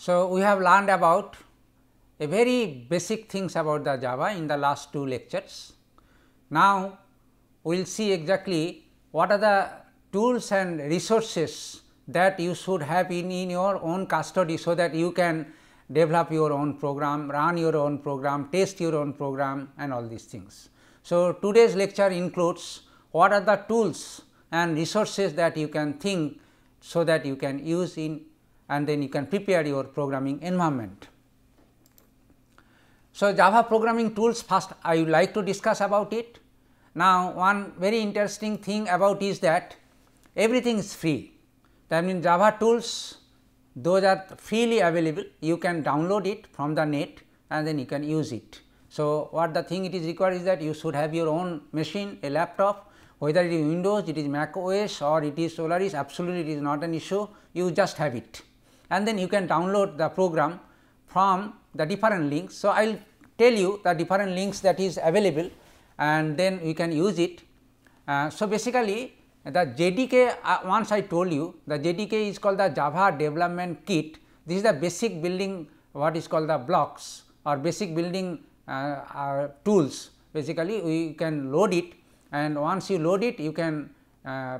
So, we have learned about a very basic things about the Java in the last two lectures. Now, we will see exactly what are the tools and resources that you should have in, in your own custody, so that you can develop your own program, run your own program, test your own program and all these things. So, today's lecture includes what are the tools and resources that you can think so that you can use in and then you can prepare your programming environment. So, Java programming tools first I would like to discuss about it. Now, one very interesting thing about is that everything is free that means Java tools those are freely available you can download it from the net and then you can use it. So, what the thing it is required is that you should have your own machine a laptop whether it is Windows, it is Mac OS or it is Solaris absolutely it is not an issue you just have it and then you can download the program from the different links. So, I will tell you the different links that is available and then you can use it. Uh, so, basically the JDK uh, once I told you the JDK is called the Java development kit. This is the basic building what is called the blocks or basic building uh, tools basically we can load it and once you load it you can uh,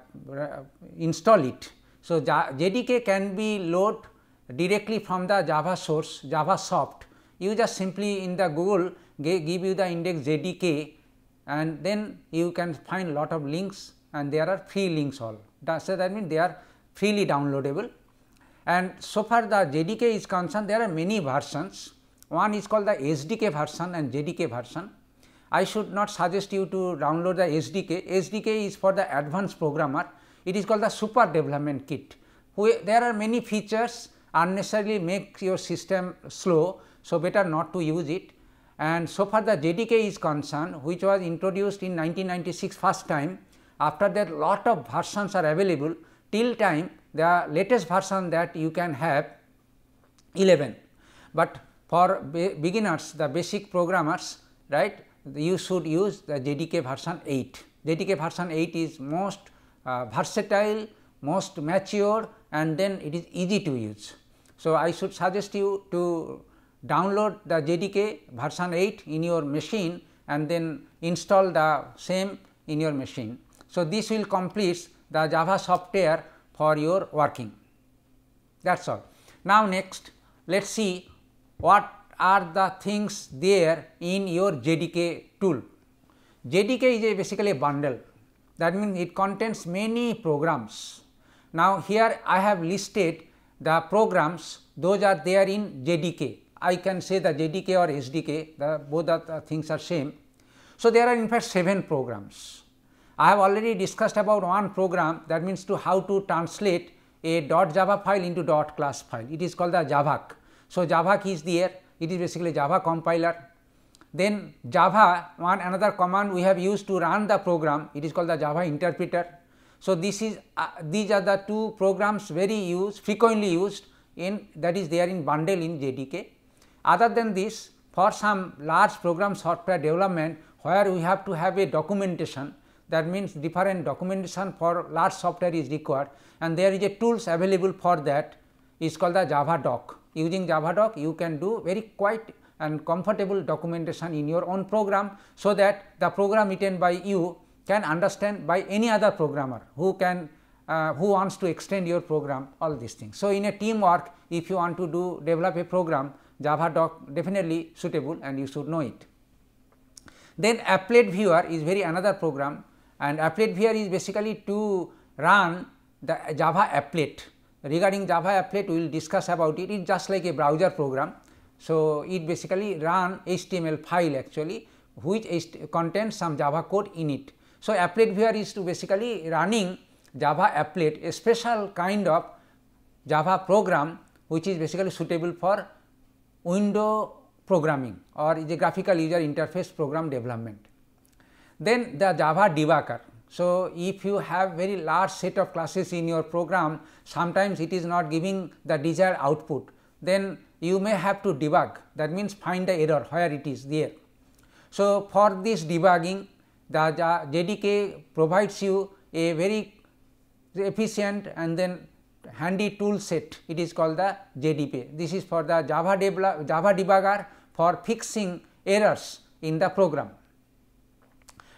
install it. So, JDK can be load directly from the Java source Java soft. You just simply in the Google give you the index JDK and then you can find lot of links and there are free links all. That, so, that means they are freely downloadable and so far the JDK is concerned there are many versions. One is called the SDK version and JDK version. I should not suggest you to download the SDK. SDK is for the advanced programmer. It is called the super development kit. Where there are many features unnecessarily make your system slow. So, better not to use it and so far the JDK is concerned which was introduced in 1996 first time. After that lot of versions are available till time the latest version that you can have 11. But for be beginners the basic programmers right you should use the JDK version 8. JDK version 8 is most uh, versatile most mature and then it is easy to use. So, I should suggest you to download the JDK version 8 in your machine and then install the same in your machine. So, this will complete the Java software for your working that is all. Now, next let us see what are the things there in your JDK tool. JDK is a basically a bundle that means it contains many programs now, here I have listed the programs those are there in JDK. I can say the JDK or SDK the both the things are same. So, there are in fact 7 programs. I have already discussed about one program that means to how to translate a dot java file into dot class file. It is called the javac. So, javac is there it is basically java compiler. Then java one another command we have used to run the program it is called the java interpreter so, this is uh, these are the two programs very used frequently used in that is they are in bundle in JDK. Other than this for some large program software development where we have to have a documentation that means different documentation for large software is required and there is a tools available for that is called the Java doc. Using Java doc you can do very quite and comfortable documentation in your own program so that the program written by you can understand by any other programmer who can uh, who wants to extend your program all these things. So, in a teamwork if you want to do develop a program Java doc definitely suitable and you should know it. Then applet viewer is very another program and applet viewer is basically to run the Java applet regarding Java applet we will discuss about it it is just like a browser program. So, it basically run HTML file actually which contains some Java code in it so, applet viewer is to basically running Java applet a special kind of Java program which is basically suitable for window programming or is a graphical user interface program development. Then the Java debugger. So, if you have very large set of classes in your program sometimes it is not giving the desired output then you may have to debug that means find the error where it is there. So, for this debugging the, JDK provides you a very efficient and then handy tool set it is called the JDP. This is for the Java, Java debugger for fixing errors in the program.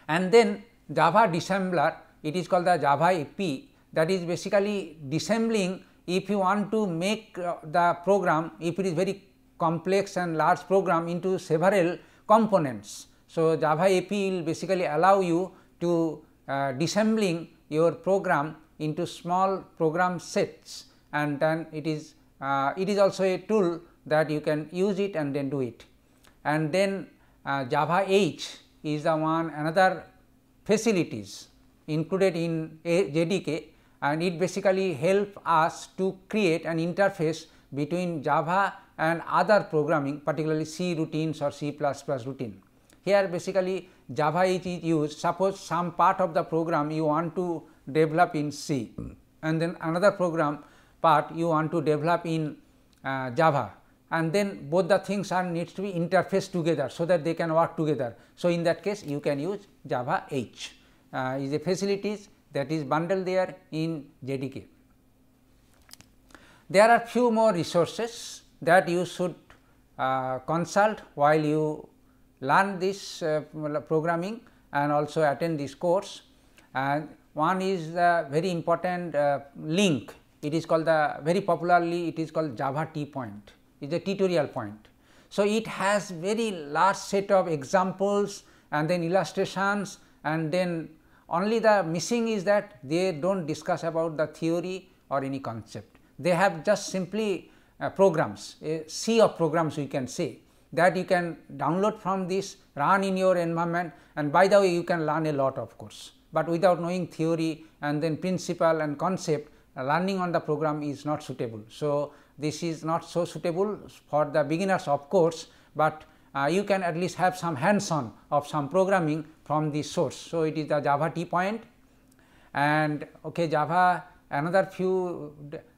And then Java disassembler it is called the Java EP that is basically disassembling if you want to make uh, the program if it is very complex and large program into several components. So, Java API will basically allow you to uh, dissembling your program into small program sets and then it is uh, it is also a tool that you can use it and then do it. And then uh, Java H is the one another facilities included in JDK and it basically help us to create an interface between Java and other programming particularly C routines or C++ routine. Here basically Java it is used, suppose some part of the program you want to develop in C and then another program part you want to develop in uh, Java and then both the things are needs to be interfaced together, so that they can work together. So, in that case you can use Java H uh, is a facilities that is bundled there in JDK. There are few more resources that you should uh, consult while you learn this uh, programming and also attend this course. And one is the very important uh, link, it is called the very popularly it is called Java T point, It's a tutorial point. So, it has very large set of examples and then illustrations and then only the missing is that they do not discuss about the theory or any concept. They have just simply uh, programs, a sea of programs we can say that you can download from this run in your environment and by the way you can learn a lot of course. But without knowing theory and then principle and concept learning on the program is not suitable. So, this is not so suitable for the beginners of course, but uh, you can at least have some hands on of some programming from this source. So, it is the Java T point and okay, Java another few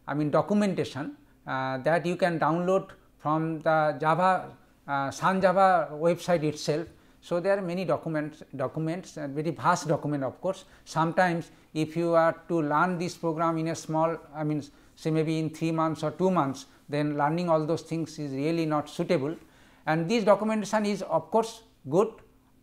I mean documentation uh, that you can download from the Java uh, Sun Java website itself. So, there are many documents, documents uh, very vast document of course. Sometimes if you are to learn this program in a small, I mean say maybe in 3 months or 2 months, then learning all those things is really not suitable. And this documentation is of course good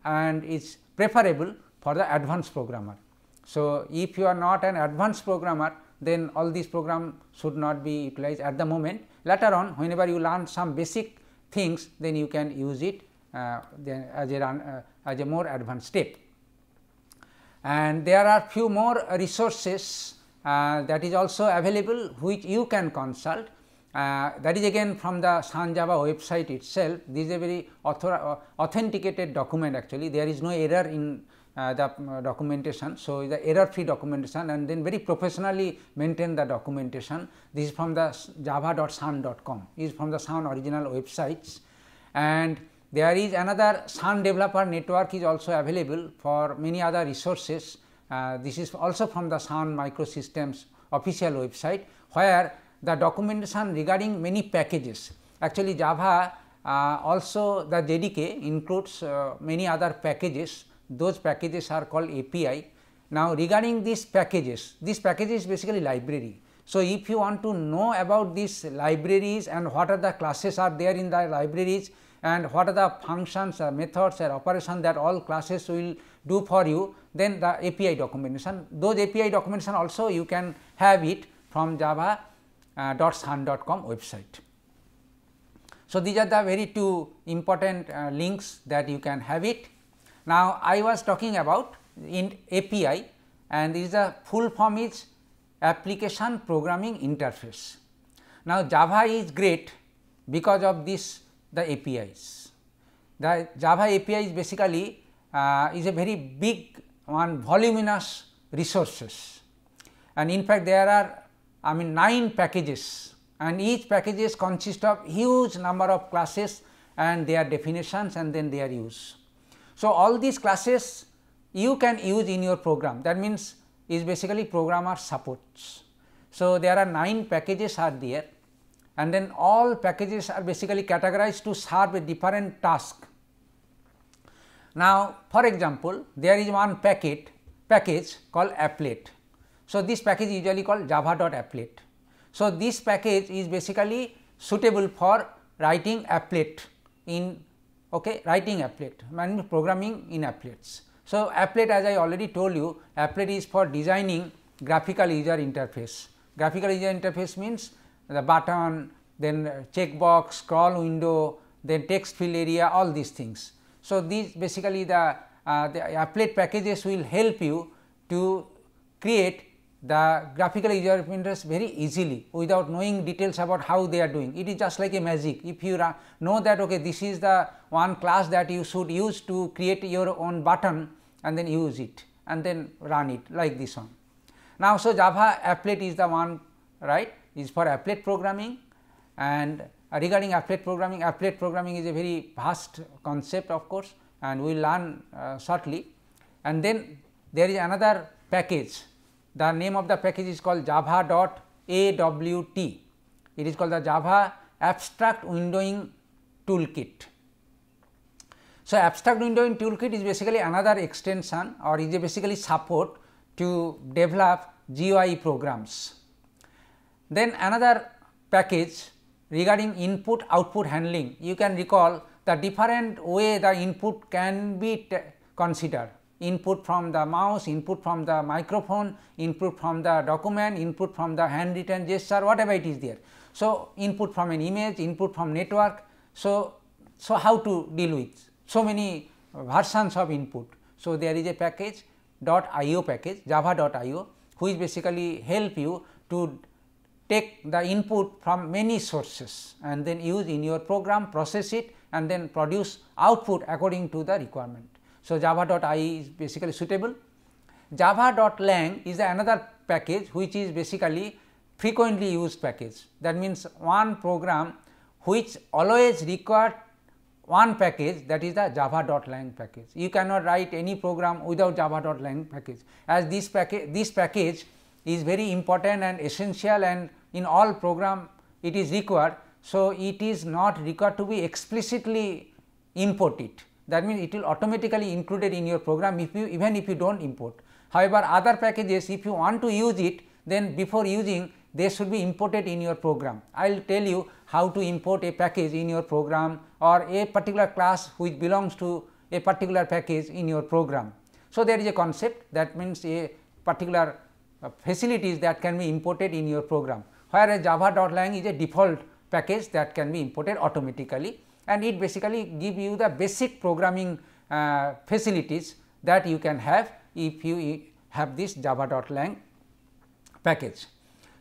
and is preferable for the advanced programmer. So, if you are not an advanced programmer, then all these program should not be utilized at the moment. Later on, whenever you learn some basic things then you can use it uh, as, a, uh, as a more advanced step. And there are few more resources uh, that is also available which you can consult uh, that is again from the San Java website itself this is a very author, uh, authenticated document actually there is no error in uh, the uh, documentation. So, the error free documentation and then very professionally maintain the documentation. This is from the java.sun.com is from the Sun original websites and there is another Sun developer network is also available for many other resources. Uh, this is also from the Sun microsystems official website where the documentation regarding many packages actually Java uh, also the JDK includes uh, many other packages those packages are called API. Now, regarding these packages, this package is basically library. So, if you want to know about these libraries and what are the classes are there in the libraries and what are the functions or methods or operation that all classes will do for you, then the API documentation. Those API documentation also you can have it from java.sun.com uh, website. So, these are the very two important uh, links that you can have it. Now, I was talking about in API and is a full form is application programming interface. Now, Java is great because of this the APIs. The Java API is basically uh, is a very big one voluminous resources and in fact there are I mean 9 packages and each packages consist of huge number of classes and their definitions and then their use. So, all these classes you can use in your program that means is basically programmer supports. So, there are 9 packages are there and then all packages are basically categorized to serve a different task. Now, for example, there is one packet package called applet. So, this package is usually called java dot applet. So, this package is basically suitable for writing applet in okay, writing applet programming in applets. So, applet as I already told you applet is for designing graphical user interface. Graphical user interface means the button, then checkbox, scroll window, then text field area all these things. So, these basically the, uh, the applet packages will help you to create the graphical user interface very easily without knowing details about how they are doing. It is just like a magic. If you know that okay, this is the one class that you should use to create your own button and then use it and then run it like this one. Now, so Java applet is the one right is for applet programming and regarding applet programming, applet programming is a very vast concept of course and we will learn uh, shortly and then there is another package the name of the package is called java.awt. It is called the Java Abstract Windowing Toolkit. So, Abstract Windowing Toolkit is basically another extension or is basically support to develop GUI programs. Then another package regarding input output handling, you can recall the different way the input can be considered input from the mouse, input from the microphone, input from the document, input from the handwritten gesture, whatever it is there. So, input from an image, input from network. So, so how to deal with so many versions of input. So, there is a package dot io package java dot io which basically help you to take the input from many sources and then use in your program process it and then produce output according to the requirement. So, java.ie is basically suitable. java.lang is another package which is basically frequently used package. That means, one program which always required one package that is the java.lang package. You cannot write any program without java.lang package as this package this package is very important and essential and in all program it is required. So, it is not required to be explicitly imported that means it will automatically included in your program if you even if you do not import. However, other packages if you want to use it then before using they should be imported in your program. I will tell you how to import a package in your program or a particular class which belongs to a particular package in your program. So, there is a concept that means a particular uh, facilities that can be imported in your program, whereas java.lang is a default package that can be imported automatically and it basically give you the basic programming uh, facilities that you can have if you have this java.lang package.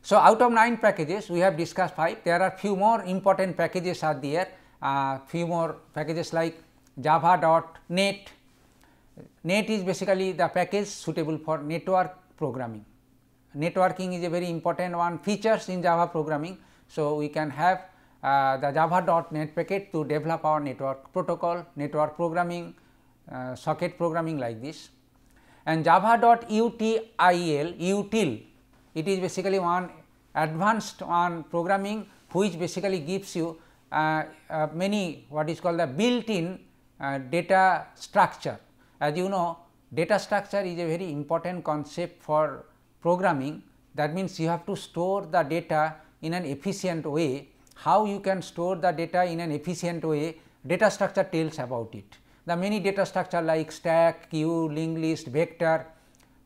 So, out of 9 packages we have discussed 5, there are few more important packages are there, uh, few more packages like java.net, net is basically the package suitable for network programming. Networking is a very important one features in java programming. So, we can have uh, the java.net package to develop our network protocol, network programming, uh, socket programming like this. And java.util, util, it is basically one advanced on programming which basically gives you uh, uh, many what is called the built-in uh, data structure. As you know, data structure is a very important concept for programming that means you have to store the data in an efficient way how you can store the data in an efficient way data structure tells about it. The many data structure like stack, queue, linked list, vector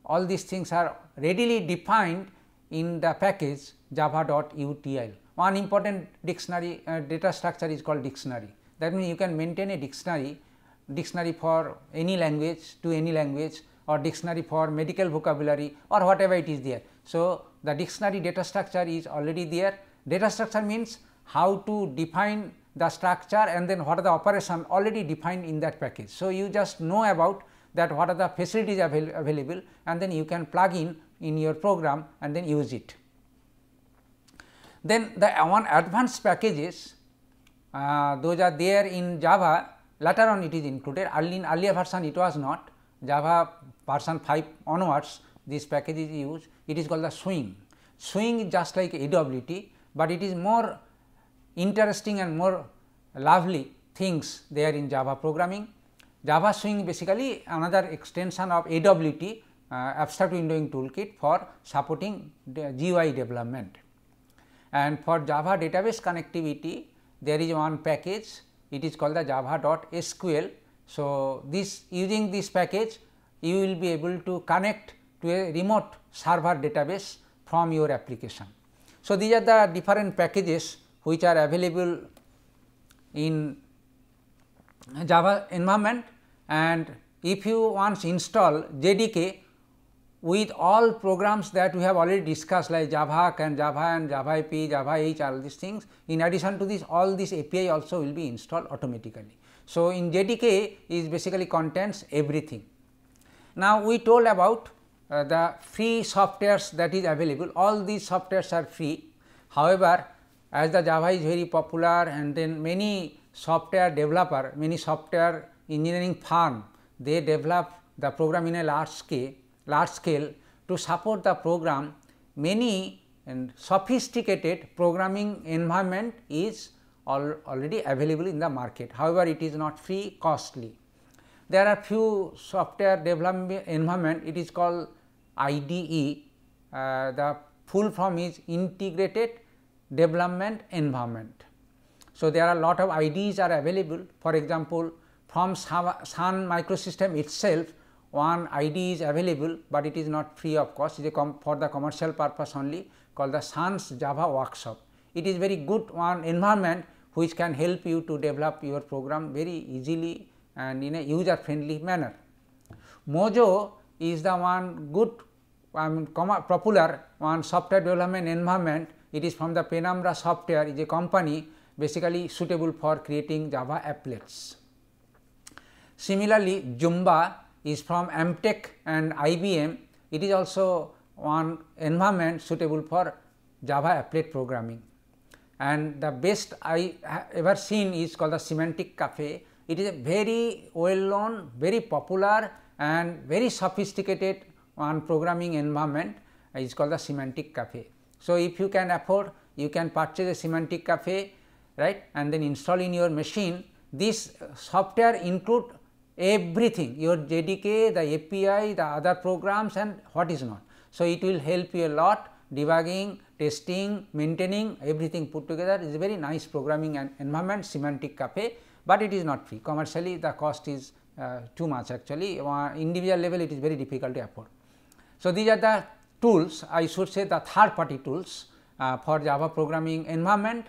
all these things are readily defined in the package java.util. One important dictionary uh, data structure is called dictionary that means you can maintain a dictionary dictionary for any language to any language or dictionary for medical vocabulary or whatever it is there. So, the dictionary data structure is already there. Data structure means how to define the structure and then what are the operation already defined in that package. So, you just know about that what are the facilities avail available and then you can plug in in your program and then use it. Then the uh, one advanced packages uh, those are there in Java later on it is included early in earlier version it was not Java version 5 onwards this package is used it is called the swing. Swing is just like AWT, but it is more interesting and more lovely things there in Java programming. Java Swing basically another extension of AWT uh, abstract windowing toolkit for supporting GUI development. And for Java database connectivity there is one package it is called the java.sql. So, this using this package you will be able to connect to a remote server database from your application. So, these are the different packages which are available in Java environment and if you once install JDK with all programs that we have already discussed like Java and Java and Java IP, Java H all these things. In addition to this all this API also will be installed automatically. So, in JDK is basically contains everything. Now, we told about uh, the free softwares that is available all these softwares are free. However, as the Java is very popular and then many software developer, many software engineering firm, they develop the program in a large scale, large scale to support the program. Many and sophisticated programming environment is already available in the market. However, it is not free costly. There are few software development environment, it is called IDE, uh, the full form is integrated development environment. So, there are a lot of IDs are available for example, from Sun microsystem itself one ID is available, but it is not free of cost it is for the commercial purpose only called the Sun's Java workshop. It is very good one environment which can help you to develop your program very easily and in a user friendly manner. Mojo is the one good I mean, popular one software development environment it is from the Penumbra software is a company basically suitable for creating Java applets. Similarly, Joomba is from Amtech and IBM, it is also one environment suitable for Java applet programming. And the best I have ever seen is called the Semantic Cafe. It is a very well known, very popular and very sophisticated one programming environment is called the Semantic Cafe. So, if you can afford you can purchase a semantic cafe right and then install in your machine this software include everything your JDK, the API, the other programs and what is not. So, it will help you a lot debugging, testing, maintaining everything put together is a very nice programming and environment semantic cafe, but it is not free commercially the cost is uh, too much actually uh, individual level it is very difficult to afford. So, these are the tools, I should say the third party tools uh, for Java programming environment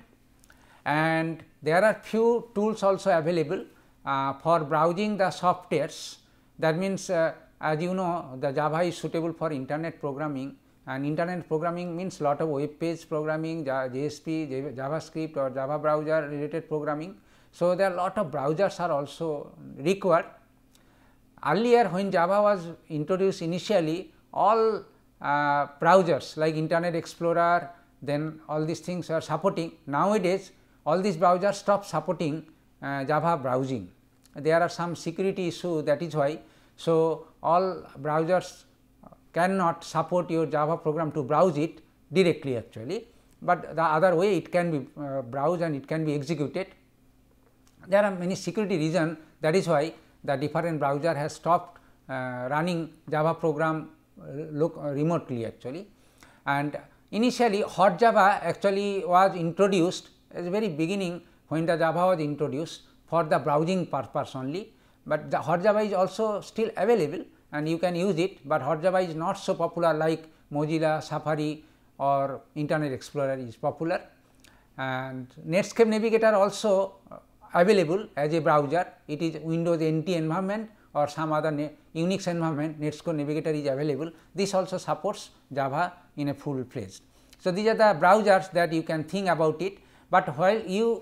and there are few tools also available uh, for browsing the softwares. That means, uh, as you know the Java is suitable for internet programming and internet programming means lot of web page programming, JSP, JavaScript or Java browser related programming. So, there are lot of browsers are also required. Earlier when Java was introduced initially all uh, browsers like internet explorer then all these things are supporting nowadays all these browsers stop supporting uh, java browsing there are some security issue that is why so all browsers cannot support your java program to browse it directly actually but the other way it can be uh, browsed and it can be executed there are many security reason that is why the different browser has stopped uh, running java program uh, look uh, remotely actually. And initially hot Java actually was introduced at the very beginning when the Java was introduced for the browsing purpose only, but the hot Java is also still available and you can use it, but hot Java is not so popular like Mozilla, Safari or Internet Explorer is popular. And Netscape Navigator also uh, available as a browser, it is Windows NT environment or some other Unix environment Netscape Navigator is available. This also supports Java in a full fledged. So, these are the browsers that you can think about it, but while you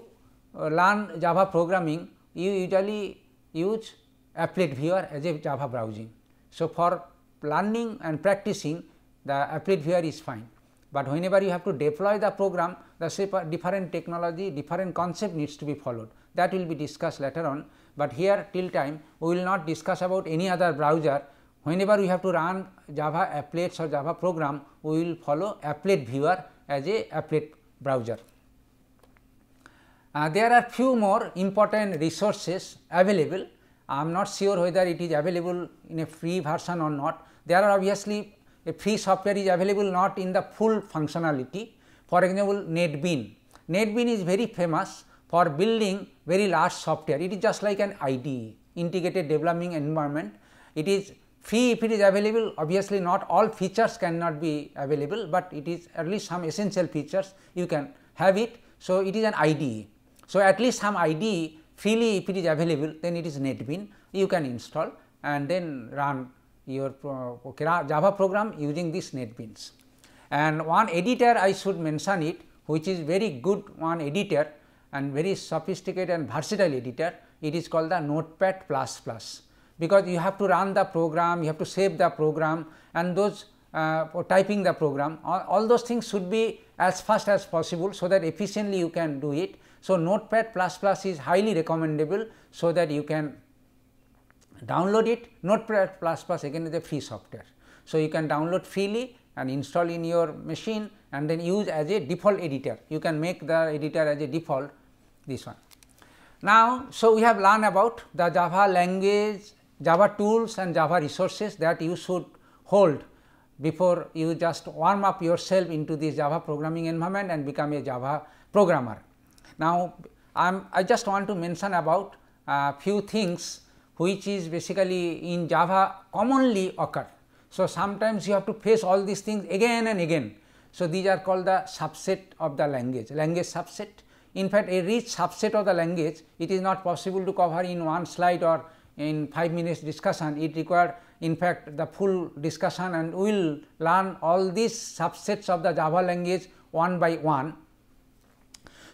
uh, learn Java programming, you usually use applet viewer as a Java browsing. So, for learning and practicing the applet viewer is fine, but whenever you have to deploy the program the different technology different concept needs to be followed that will be discussed later on. but here till time we will not discuss about any other browser. Whenever we have to run Java applets or Java program, we will follow applet viewer as a applet browser. Uh, there are few more important resources available. I am not sure whether it is available in a free version or not. There are obviously a free software is available not in the full functionality. For example, NetBean. NetBean is very famous for building very large software. It is just like an IDE, integrated developing environment. It is free if it is available, obviously not all features cannot be available, but it is at least some essential features you can have it. So, it is an IDE. So, at least some IDE freely if it is available, then it is NetBean you can install and then run your Java program using this NetBeans. And one editor I should mention it which is very good one editor and very sophisticated and versatile editor, it is called the notepad plus plus because you have to run the program, you have to save the program and those uh, typing the program all, all those things should be as fast as possible. So, that efficiently you can do it. So, notepad plus plus is highly recommendable. So, that you can download it notepad plus plus again is a free software. So, you can download freely and install in your machine and then use as a default editor. You can make the editor as a default this one. Now, so we have learned about the Java language, Java tools and Java resources that you should hold before you just warm up yourself into this Java programming environment and become a Java programmer. Now, I'm, I just want to mention about uh, few things which is basically in Java commonly occur. So, sometimes you have to face all these things again and again. So, these are called the subset of the language, language subset in fact, a rich subset of the language it is not possible to cover in one slide or in 5 minutes discussion. It requires, in fact the full discussion and we will learn all these subsets of the Java language one by one.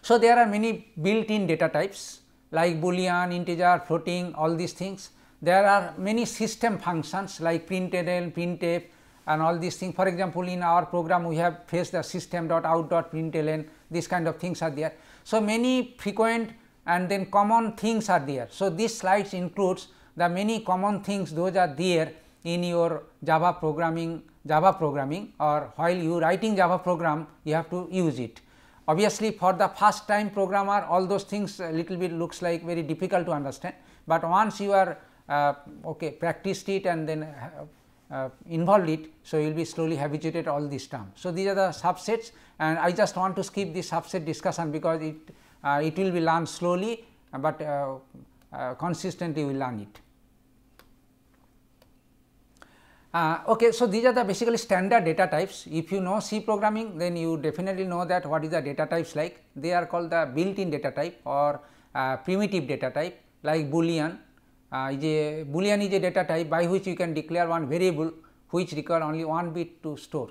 So, there are many built in data types like boolean, integer, floating all these things. There are many system functions like printl, printf and all these things. For example, in our program we have faced the system dot out dot println these kind of things are there. So, many frequent and then common things are there. So, this slides includes the many common things those are there in your Java programming Java programming or while you writing Java program you have to use it. Obviously, for the first time programmer all those things little bit looks like very difficult to understand, but once you are uh, okay practiced it and then uh, involved it. So, you will be slowly habituated all these terms. So, these are the subsets and I just want to skip this subset discussion because it, uh, it will be learned slowly, uh, but uh, uh, consistently we will learn it. Uh, okay, so these are the basically standard data types. If you know C programming, then you definitely know that what is the data types like. They are called the built-in data type or uh, primitive data type like boolean is a boolean is a data type by which you can declare one variable which require only one bit to store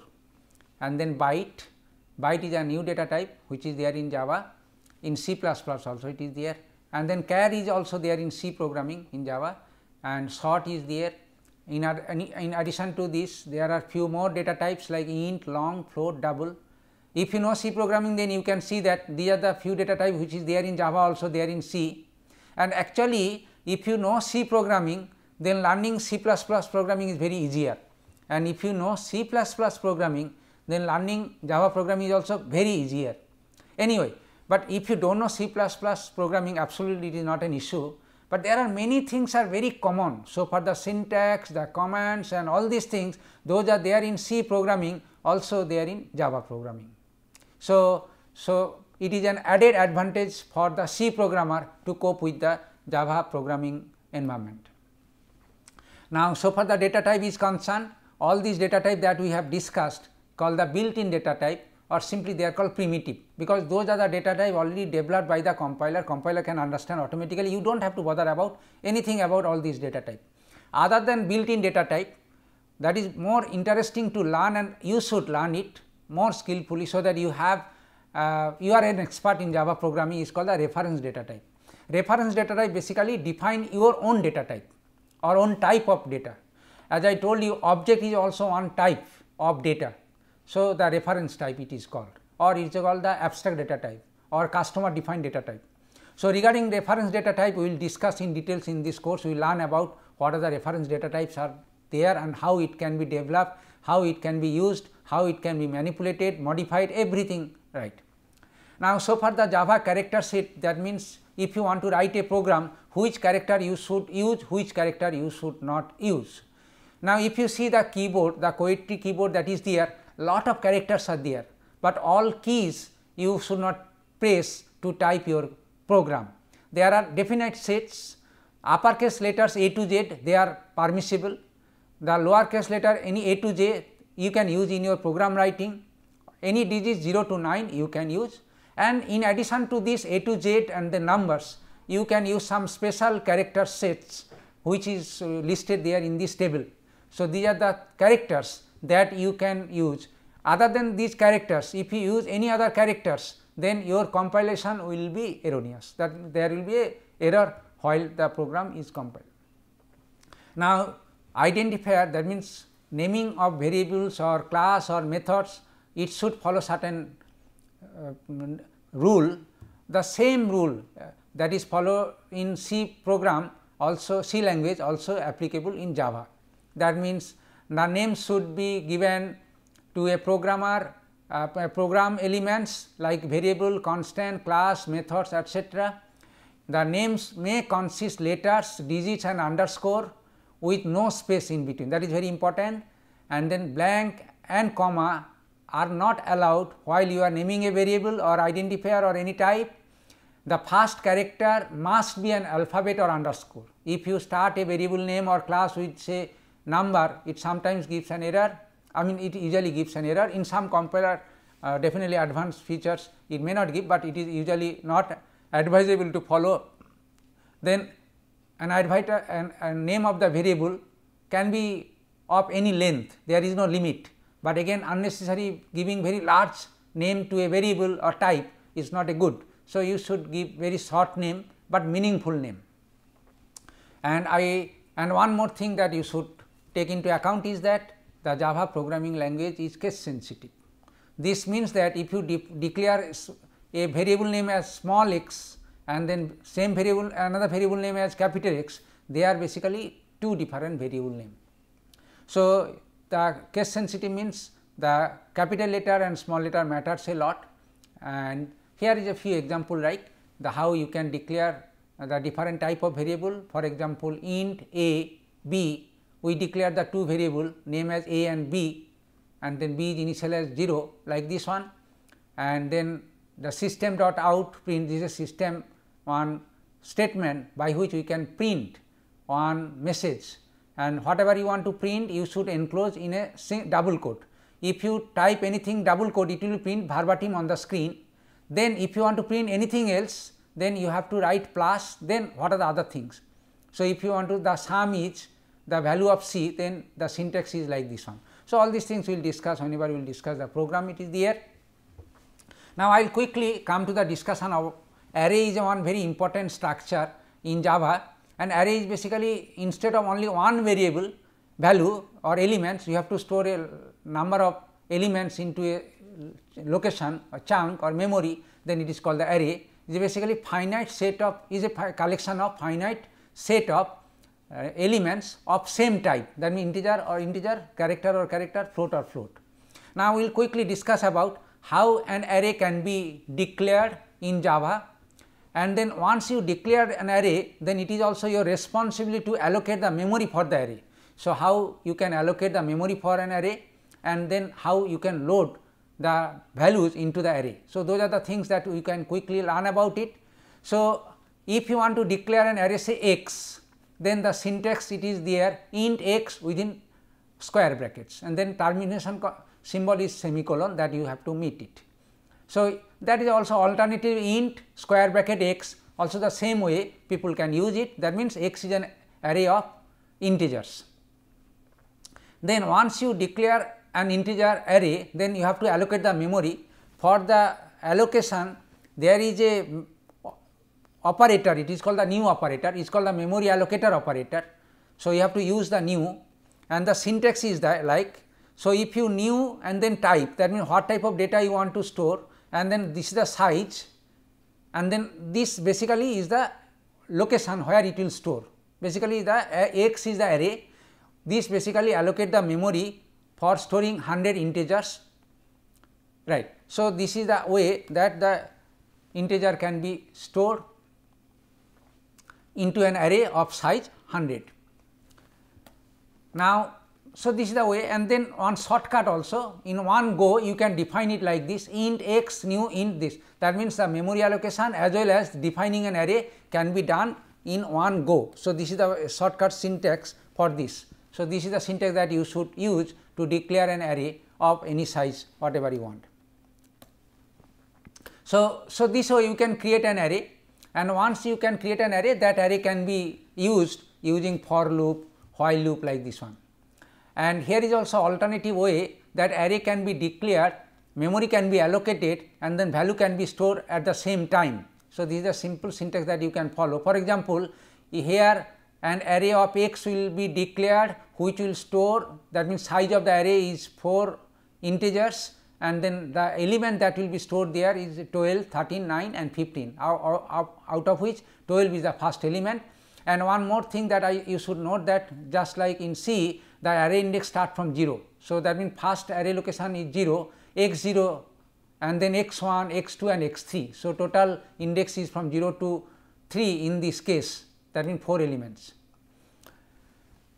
and then byte byte is a new data type which is there in java in c++ also it is there and then char is also there in c programming in java and short is there in, in addition to this there are few more data types like int long float double if you know c programming then you can see that these are the few data type which is there in java also there in c and actually if you know C programming then learning C++ programming is very easier and if you know C++ programming then learning Java programming is also very easier. Anyway, but if you do not know C++ programming absolutely it is not an issue, but there are many things are very common. So, for the syntax, the commands and all these things those are there in C programming also they are in Java programming. So, so it is an added advantage for the C programmer to cope with the Java programming environment. Now, so far the data type is concerned, all these data type that we have discussed called the built-in data type or simply they are called primitive because those are the data type already developed by the compiler, compiler can understand automatically, you do not have to bother about anything about all these data type. Other than built-in data type that is more interesting to learn and you should learn it more skillfully so that you have uh, you are an expert in Java programming is called the reference data type. Reference data type basically define your own data type or own type of data. As I told you object is also one type of data. So, the reference type it is called or it is called the abstract data type or customer defined data type. So, regarding reference data type we will discuss in details in this course we will learn about what are the reference data types are there and how it can be developed, how it can be used, how it can be manipulated, modified everything right. Now, so far the Java character set that means if you want to write a program which character you should use, which character you should not use. Now, if you see the keyboard, the QWERTY keyboard that is there, lot of characters are there, but all keys you should not press to type your program. There are definite sets, uppercase letters A to Z they are permissible, the lowercase letter any A to Z you can use in your program writing, any digit 0 to 9 you can use, and in addition to this A to Z and the numbers you can use some special character sets which is uh, listed there in this table. So, these are the characters that you can use other than these characters if you use any other characters then your compilation will be erroneous that there will be a error while the program is compiled. Now, identifier that means naming of variables or class or methods it should follow certain uh, rule, the same rule uh, that is followed in C program also C language also applicable in Java. That means, the name should be given to a programmer uh, program elements like variable, constant, class, methods etc. The names may consist letters, digits and underscore with no space in between that is very important and then blank and comma are not allowed while you are naming a variable or identifier or any type the first character must be an alphabet or underscore. If you start a variable name or class with say number it sometimes gives an error I mean it usually gives an error in some compiler uh, definitely advanced features it may not give, but it is usually not advisable to follow. Then an advisor and name of the variable can be of any length there is no limit but again unnecessary giving very large name to a variable or type is not a good. So, you should give very short name, but meaningful name. And I and one more thing that you should take into account is that the Java programming language is case sensitive. This means that if you de declare a variable name as small x and then same variable another variable name as capital X, they are basically two different variable name. So, the case sensitive means the capital letter and small letter matters a lot and here is a few example like the how you can declare the different type of variable for example int a b we declare the two variable name as a and b and then b is initialized 0 like this one and then the system dot out print this is a system one statement by which we can print one message and whatever you want to print you should enclose in a double quote. If you type anything double quote it will print verbatim on the screen. Then if you want to print anything else then you have to write plus then what are the other things. So, if you want to the sum is the value of c then the syntax is like this one. So, all these things we will discuss whenever we will discuss the program it is there. Now, I will quickly come to the discussion of array is one very important structure in Java an array is basically instead of only one variable value or elements, you have to store a number of elements into a location or chunk or memory, then it is called the array. It is basically finite set of is a collection of finite set of uh, elements of same type that means integer or integer, character or character, float or float. Now, we will quickly discuss about how an array can be declared in Java and then once you declare an array then it is also your responsibility to allocate the memory for the array. So, how you can allocate the memory for an array and then how you can load the values into the array. So, those are the things that you can quickly learn about it. So, if you want to declare an array say x then the syntax it is there int x within square brackets and then termination symbol is semicolon that you have to meet it. So, that is also alternative int square bracket x also the same way people can use it that means x is an array of integers. Then once you declare an integer array then you have to allocate the memory for the allocation there is a operator it is called the new operator it is called the memory allocator operator. So, you have to use the new and the syntax is the like. So, if you new and then type that means what type of data you want to store and then this is the size and then this basically is the location where it will store. Basically the uh, x is the array, this basically allocate the memory for storing 100 integers right. So, this is the way that the integer can be stored into an array of size 100. Now, so, this is the way and then one shortcut also in one go you can define it like this int x new int this that means the memory allocation as well as defining an array can be done in one go. So, this is the shortcut syntax for this. So, this is the syntax that you should use to declare an array of any size whatever you want. So, so this way you can create an array and once you can create an array that array can be used using for loop, while loop like this one and here is also alternative way that array can be declared, memory can be allocated and then value can be stored at the same time. So, this is a simple syntax that you can follow. For example, here an array of x will be declared which will store that means size of the array is 4 integers and then the element that will be stored there is 12, 13, 9 and 15 out of which 12 is the first element. And one more thing that I you should note that just like in C the array index start from 0. So, that means first array location is 0, x 0 and then x 1, x 2 and x 3. So, total index is from 0 to 3 in this case that means 4 elements.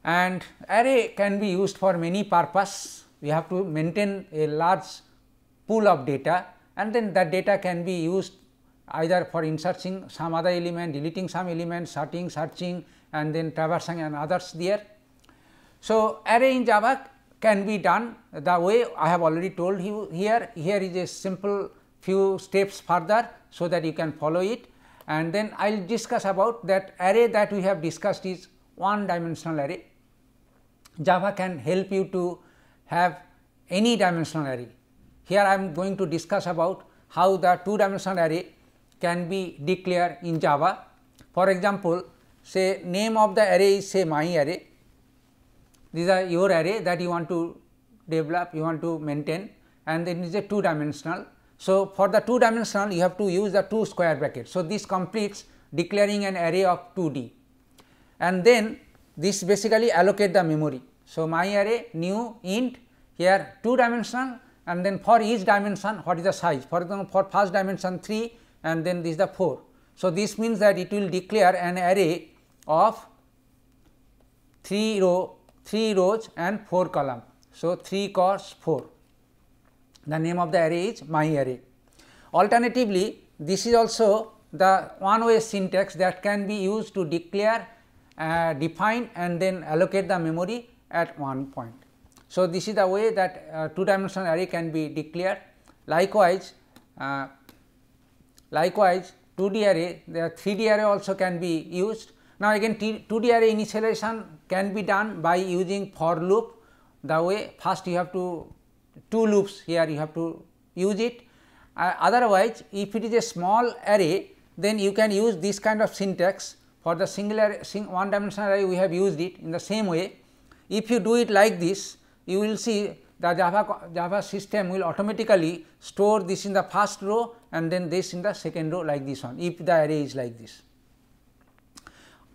And array can be used for many purpose, we have to maintain a large pool of data and then that data can be used either for inserting some other element, deleting some element, sorting, searching and then traversing and others there so, array in Java can be done the way I have already told you here. Here is a simple few steps further, so that you can follow it and then I will discuss about that array that we have discussed is one dimensional array. Java can help you to have any dimensional array. Here I am going to discuss about how the two dimensional array can be declared in Java. For example, say name of the array is say my array these are your array that you want to develop, you want to maintain and it is a two dimensional. So, for the two dimensional you have to use the two square bracket. So, this completes declaring an array of 2D and then this basically allocate the memory. So, my array new int here two dimensional and then for each dimension what is the size for example, for first dimension 3 and then this is the 4. So, this means that it will declare an array of 3 row 3 rows and 4 column. So, 3 cos 4. The name of the array is my array. Alternatively, this is also the one way syntax that can be used to declare, uh, define and then allocate the memory at one point. So, this is the way that uh, two dimensional array can be declared. Likewise, uh, likewise 2D array, the 3D array also can be used now, again 2D array initialization can be done by using for loop the way first you have to two loops here you have to use it. Uh, otherwise, if it is a small array then you can use this kind of syntax for the singular sing one dimensional array we have used it in the same way. If you do it like this you will see the Java, Java system will automatically store this in the first row and then this in the second row like this one if the array is like this.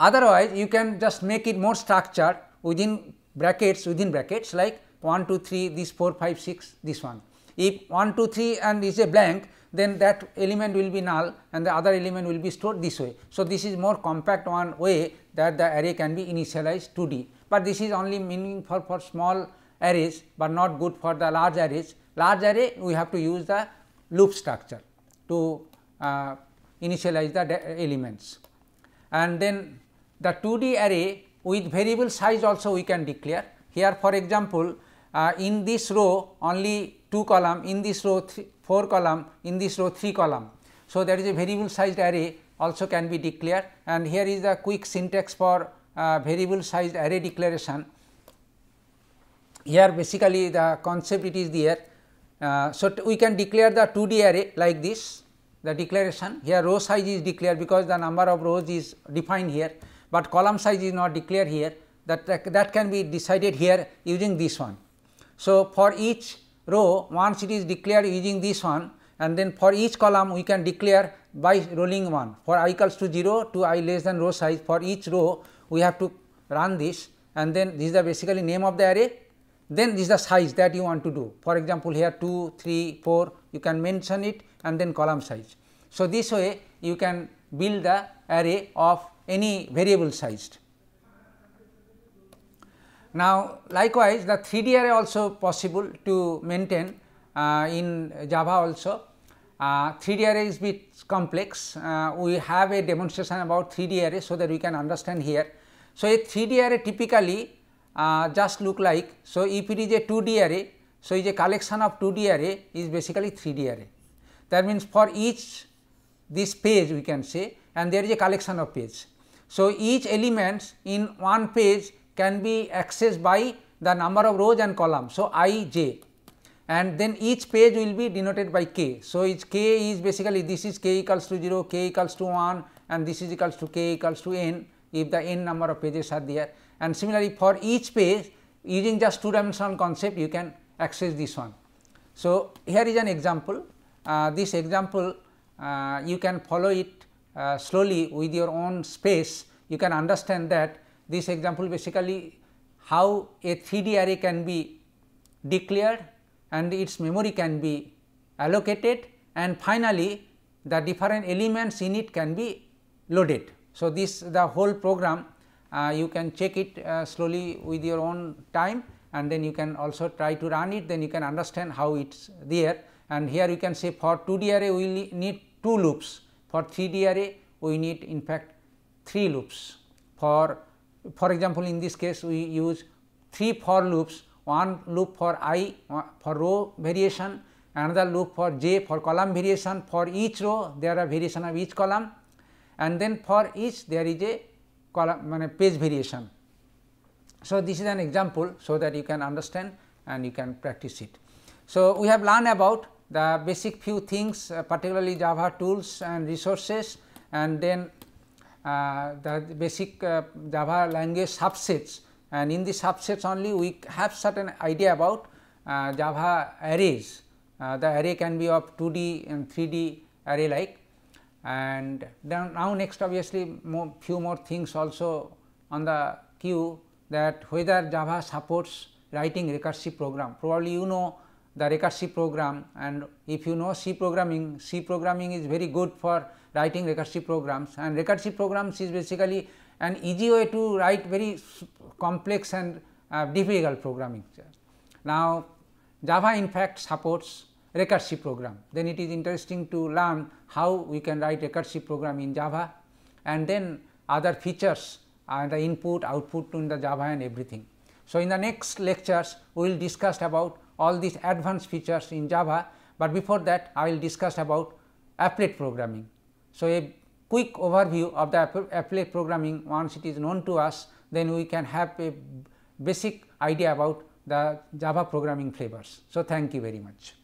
Otherwise, you can just make it more structured within brackets within brackets like 1 2 3 this 4 5 6 this one. If 1 2 3 and is a blank then that element will be null and the other element will be stored this way. So, this is more compact one way that the array can be initialized 2D, but this is only meaningful for small arrays, but not good for the large arrays. Large array we have to use the loop structure to uh, initialize the elements and then the 2D array with variable size also we can declare. Here for example, uh, in this row only 2 column, in this row three, 4 column, in this row 3 column. So, there is a variable sized array also can be declared and here is the quick syntax for uh, variable sized array declaration. Here basically the concept it is there. Uh, so, we can declare the 2D array like this the declaration here row size is declared because the number of rows is defined here but column size is not declared here that, that can be decided here using this one. So, for each row once it is declared using this one and then for each column we can declare by rolling one for i equals to 0 to i less than row size for each row we have to run this and then this is the basically name of the array then this is the size that you want to do for example here 2 3 4 you can mention it and then column size so this way you can build the array of any variable sized. Now, likewise the 3D array also possible to maintain uh, in Java also. Uh, 3D array is bit complex, uh, we have a demonstration about 3D array, so that we can understand here. So, a 3D array typically uh, just look like, so if it is a 2D array, so is a collection of 2D array is basically 3D array. That means, for each this page we can say and there is a collection of page. So, each elements in one page can be accessed by the number of rows and columns. So, i j and then each page will be denoted by k. So, its k is basically this is k equals to 0, k equals to 1 and this is equals to k equals to n if the n number of pages are there. And similarly, for each page using just two dimensional concept you can access this one. So, here is an example, uh, this example uh, you can follow it uh, slowly with your own space, you can understand that this example basically how a 3D array can be declared and its memory can be allocated and finally, the different elements in it can be loaded. So, this the whole program uh, you can check it uh, slowly with your own time and then you can also try to run it then you can understand how it is there and here you can say for 2D array we need two loops For 3D array, we need in fact 3 loops. For, for example, in this case, we use 3 for loops, one loop for i for row variation, another loop for j for column variation, for each row there are variation of each column and then for each there is a column page variation. So, this is an example, so that you can understand and you can practice it. So, we have learned about the basic few things uh, particularly Java tools and resources and then uh, the basic uh, Java language subsets and in the subsets only we have certain idea about Java arrays. the array can be of 2D and 3D array like and then now next obviously more few more things also on the queue that whether Java supports writing recursive program. Probably you know the recursive program and if you know C programming, C programming is very good for writing recursive programs and recursive programs is basically an easy way to write very complex and uh, difficult programming. Now, Java in fact supports recursive program, then it is interesting to learn how we can write recursive program in Java and then other features and the input output in the Java and everything. So, in the next lectures we will discuss about all these advanced features in Java, but before that I will discuss about applet programming. So, a quick overview of the applet programming once it is known to us then we can have a basic idea about the Java programming flavors. So, thank you very much.